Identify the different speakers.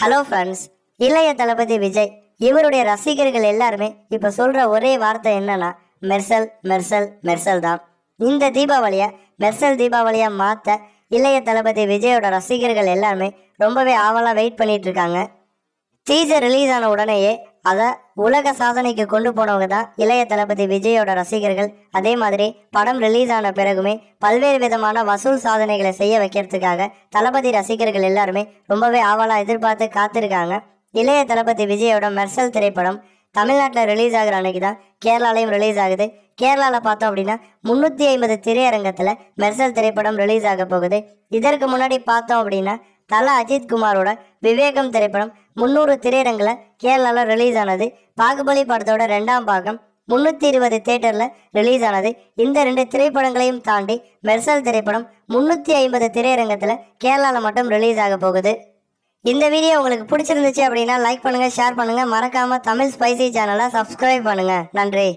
Speaker 1: hello friends இளைய தளபதி விஜய் இவருடைய ரசிகர்கள் எல்லாருமே இப்போ சொல்கிற ஒரே வார்த்தை என்னன்னா மெர்சல் மெர்சல் மெர்சல் தான் இந்த தீபாவளியை மெர்சல் தீபாவளியாக மாற்ற இளைய தளபதி விஜயோட ரசிகர்கள் எல்லாருமே ரொம்பவே ஆவலாக வெயிட் பண்ணிட்டு இருக்காங்க டீசர் ரிலீஸ் ஆன உடனேயே அதை உலக சாதனைக்கு கொண்டு போனவங்க தான் இளைய தளபதி விஜயோட ரசிகர்கள் அதே மாதிரி படம் ரிலீஸ் ஆன பிறகுமே பல்வேறு விதமான வசூல் சாதனைகளை செய்ய வைக்கிறதுக்காக தளபதி ரசிகர்கள் எல்லாருமே ரொம்பவே ஆவலாக எதிர்பார்த்து காத்திருக்காங்க இளைய தளபதி விஜயோட மெர்சல் திரைப்படம் தமிழ்நாட்டில் ரிலீஸ் ஆகிற அன்னைக்கு தான் கேரளாலையும் ரிலீஸ் ஆகுது கேரளாவில் பார்த்தோம் அப்படின்னா முந்நூற்றி ஐம்பது திரையரங்கத்தில் மெர்சல் திரைப்படம் ரிலீஸ் ஆக போகுது இதற்கு முன்னாடி பார்த்தோம் அப்படின்னா தலா அஜித் குமாரோட விவேகம் திரைப்படம் முந்நூறு திரையரங்கில் கேரளாவில் ரிலீஸ் ஆனது பாகுபலி படத்தோட ரெண்டாம் பாகம் முன்னூற்றி இருபது தேட்டரில் ரிலீஸ் ஆனது இந்த ரெண்டு திரைப்படங்களையும் தாண்டி மெர்சல் திரைப்படம் முந்நூற்றி ஐம்பது திரையரங்கத்தில் கேரளாவில் மட்டும் ரிலீஸ் ஆக போகுது இந்த வீடியோ உங்களுக்கு பிடிச்சிருந்துச்சு அப்படின்னா லைக் பண்ணுங்கள் ஷேர் பண்ணுங்கள் மறக்காமல் தமிழ் ஸ்பைசி சேனலை சப்ஸ்கிரைப் பண்ணுங்கள் நன்றி